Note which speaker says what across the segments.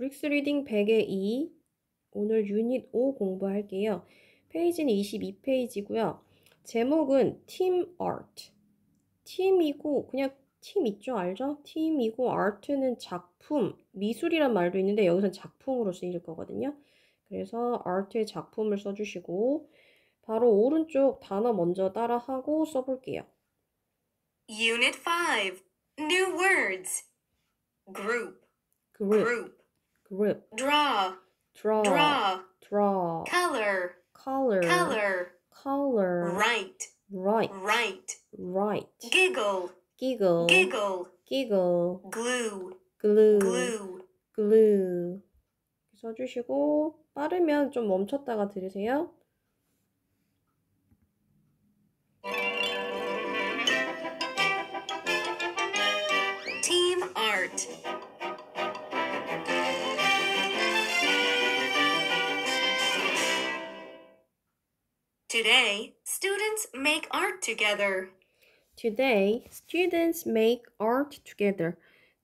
Speaker 1: 브릭스 리딩 100의 2 오늘 유닛 5 공부할게요. 페이지는 22페이지고요. 제목은 팀 아트 팀이고 그냥 팀 있죠 알죠? 팀이고 아트는 작품 미술이란 말도 있는데 여기서 작품으로 쓰일 거거든요. 그래서 아트의 작품을 써주시고 바로 오른쪽 단어 먼저 따라하고 써볼게요. Unit 5 New Words Group Group grip draw draw draw draw color color color color right right right right giggle giggle giggle giggle glue glue glue glue 써주시고 빠르면 좀 멈췄다가 들으세요. Today, students make art together. Today, students make art together.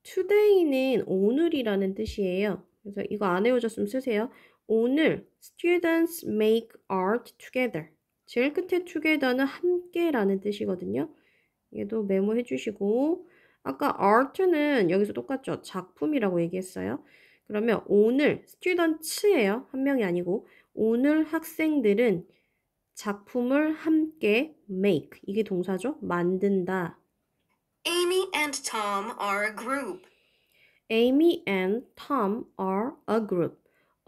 Speaker 1: Today는 오늘이라는 뜻이에요. 그래서 이거 안 외워졌으면 쓰세요. 오늘 students make art together. 제일 끝에 together는 함께라는 뜻이거든요. 얘도 메모해 주시고 아까 art는 여기서 똑같죠. 작품이라고 얘기했어요. 그러면 오늘 students예요. 한 명이 아니고 오늘 학생들은 작품을 함께 make 이게 동사죠. 만든다. Amy and Tom are a group. Amy and Tom are a group.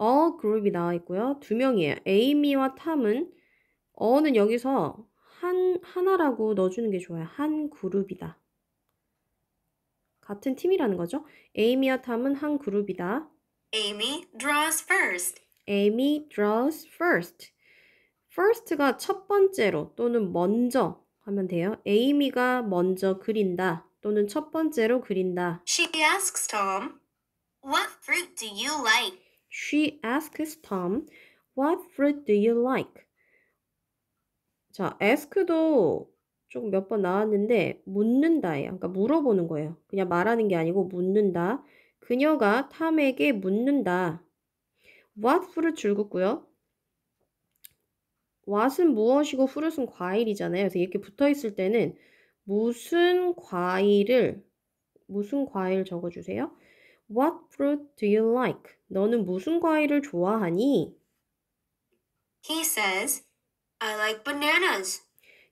Speaker 1: a group이 나와 있고요. 두 명이에요. Amy와 Tom은 어는 여기서 한 하나라고 넣어주는 게 좋아요. 한 그룹이다. 같은 팀이라는 거죠. Amy와 Tom은 한 그룹이다. Amy draws first. Amy draws first. first가 첫 번째로 또는 먼저 하면 돼요. 에이미가 먼저 그린다 또는 첫 번째로 그린다. She asks Tom, "What fruit do you like?" She asks Tom, "What fruit do you like?" 자, ask도 조금 몇 번 나왔는데 묻는다예요. 그러니까 물어보는 거예요. 그냥 말하는 게 아니고 묻는다. 그녀가 탐에게 묻는다. w h a t fruit 줄긋고요. 왓은 무엇이고 후릇은 과일이잖아요. 그래서 이렇게 붙어 있을 때는 무슨 과일을 무슨 과일 적어주세요. What fruit do you like? 너는 무슨 과일을 좋아하니? He says, I like bananas.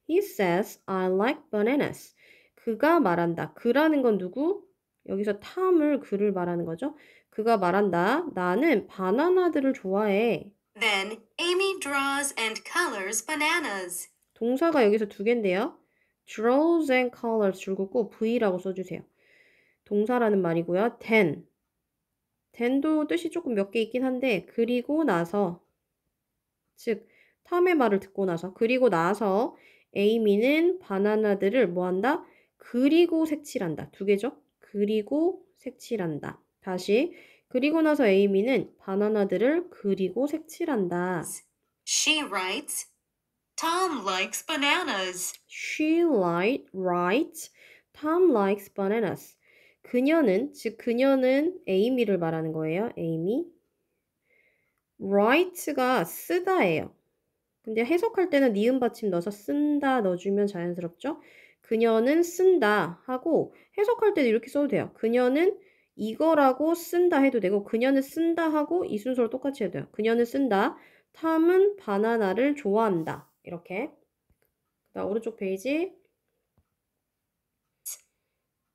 Speaker 1: He says, I like bananas. 그가 말한다. 그라는 건 누구? 여기서 탐을 그를 말하는 거죠. 그가 말한다. 나는 바나나들을 좋아해. Then Amy draws and colors bananas. 동사가 여기서 두 개인데요. draws and colors 줄긋고 v라고 써주세요. 동사라는 말이고요. then. then도 뜻이 조금 몇 개 있긴 한데 그리고 나서 즉 탐의 말을 듣고 나서 그리고 나서 에이미는 바나나들을 뭐한다? 그리고 색칠한다. 두 개죠? 그리고 색칠한다. 다시 그리고 나서 에이미는 바나나들을 그리고 색칠한다. She writes, Tom likes bananas. She li- writes, Tom likes bananas. 그녀는, 즉 그녀는 에이미를 말하는 거예요. 에이미. write가 쓰다예요. 근데 해석할 때는 니은 받침 넣어서 쓴다 넣어주면 자연스럽죠? 그녀는 쓴다 하고 해석할 때도 이렇게 써도 돼요. 그녀는 이거라고 쓴다 해도 되고 그녀는 쓴다 하고 이순서로 똑같이 해도 돼요. 그녀는 쓴다. 탐은 바나나를 좋아한다. 이렇게. 그다음 오른쪽 페이지.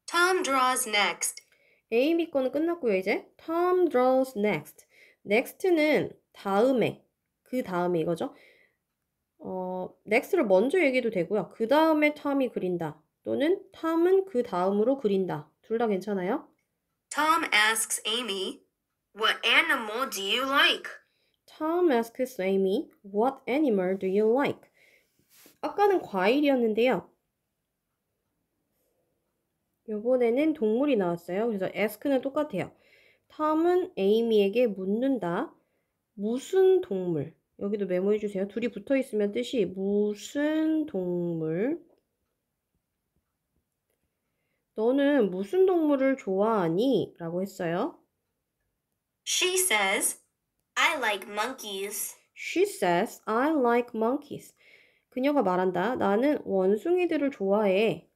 Speaker 1: Tom draws next. 에이미 거는 끝났고요, 이제. Tom draws next. next는 다음에. 그 다음에 이거죠. 어, next를 먼저 얘기해도 되고요. 그 다음에 탐이 그린다. 또는 탐은 그 다음으로 그린다. 둘 다 괜찮아요? Tom asks Amy, What animal do you like? Tom asks Amy, What animal do you like? 아까는 과일이었는데요. 요번에는 동물이 나왔어요. 그래서 ask는 똑같아요. 톰은 에이미에게 묻는다. 무슨 동물? 여기도 메모해 주세요. 둘이 붙어 있으면 뜻이 무슨 동물? 너는 무슨 동물을 좋아하니? 라고 했어요. She says, I like monkeys. She says, I like monkeys. 그녀가 말한다. 나는 원숭이들을 좋아해.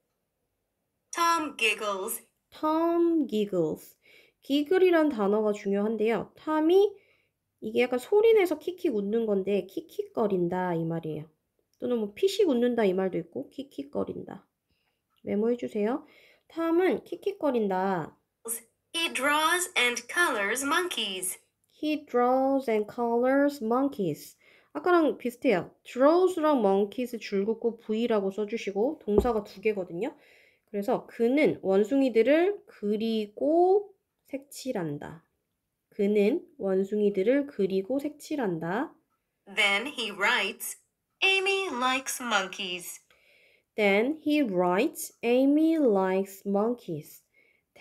Speaker 1: Tom giggles. Tom giggles. 기글이란 단어가 중요한데요. 탐이 이게 약간 소리 내서 킥킥 웃는 건데 킥킥거린다 이 말이에요. 또는 뭐 피식 웃는다 이 말도 있고 킥킥거린다. 메모해 주세요. 탐은 킥킥거린다. He draws and colors monkeys. He draws and colors monkeys. 아까랑 비슷해요. draws랑 monkeys 줄긋고 v라고 써주시고 동사가 두 개거든요. 그래서 그는 원숭이들을 그리고 색칠한다. 그는 원숭이들을 그리고 색칠한다. Then he writes, Amy likes monkeys. Then he writes, Amy likes monkeys.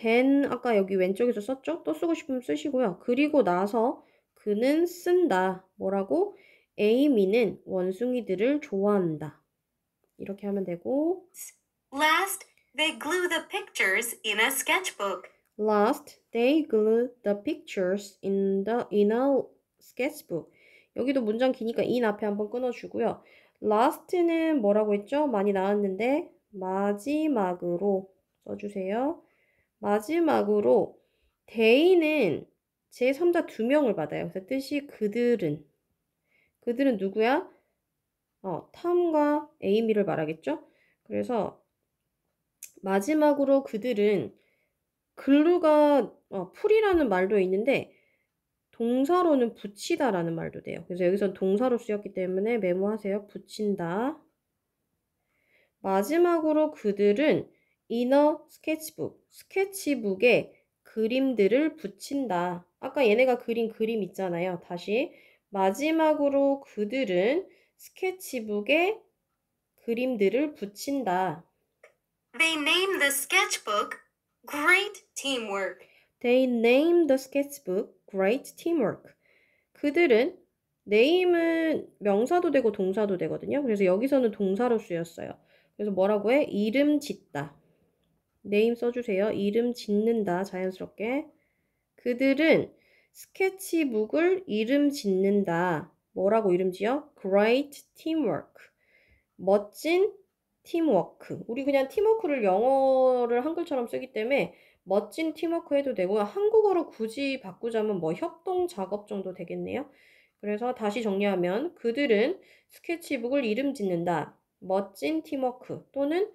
Speaker 1: then 아까 여기 왼쪽에서 썼죠? 또 쓰고 싶으면 쓰시고요. 그리고 나서 그는 쓴다. 뭐라고? 에이미는 원숭이들을 좋아한다. 이렇게 하면 되고 Last, they glue the pictures in a sketchbook. Last, they glue the pictures in the in a sketchbook. 여기도 문장 기니까 in 앞에 한번 끊어주고요. last는 뭐라고 했죠? 많이 나왔는데 마지막으로 써주세요. 마지막으로 데이는 제3자 두 명을 받아요. 그래서 뜻이 그들은 그들은 누구야? 어, 탐과 에이미를 말하겠죠? 그래서 마지막으로 그들은 글루가 어, 풀이라는 말도 있는데 동사로는 붙이다라는 말도 돼요. 그래서 여기서 동사로 쓰였기 때문에 메모하세요. 붙인다. 마지막으로 그들은 이너 스케치북, 스케치북에 그림들을 붙인다. 아까 얘네가 그린 그림 있잖아요. 다시 마지막으로 그들은 스케치북에 그림들을 붙인다. They name the sketchbook Great Teamwork. They name the sketchbook great teamwork. 그들은 네임은 명사도 되고 동사도 되거든요. 그래서 여기서는 동사로 쓰였어요. 그래서 뭐라고 해? 이름 짓다. 네임 써주세요. 이름 짓는다. 자연스럽게. 그들은 스케치북을 이름 짓는다. 뭐라고 이름 지어? Great teamwork. 멋진 팀워크. 우리 그냥 팀워크를 영어를 한글처럼 쓰기 때문에 멋진 팀워크 해도 되고 한국어로 굳이 바꾸자면 뭐 협동 작업 정도 되겠네요. 그래서 다시 정리하면 그들은 스케치북을 이름 짓는다. 멋진 팀워크 또는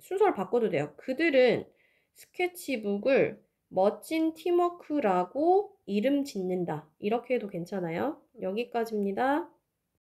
Speaker 1: 순서를 바꿔도 돼요. 그들은 스케치북을 멋진 팀워크라고 이름 짓는다. 이렇게 해도 괜찮아요. 여기까지입니다.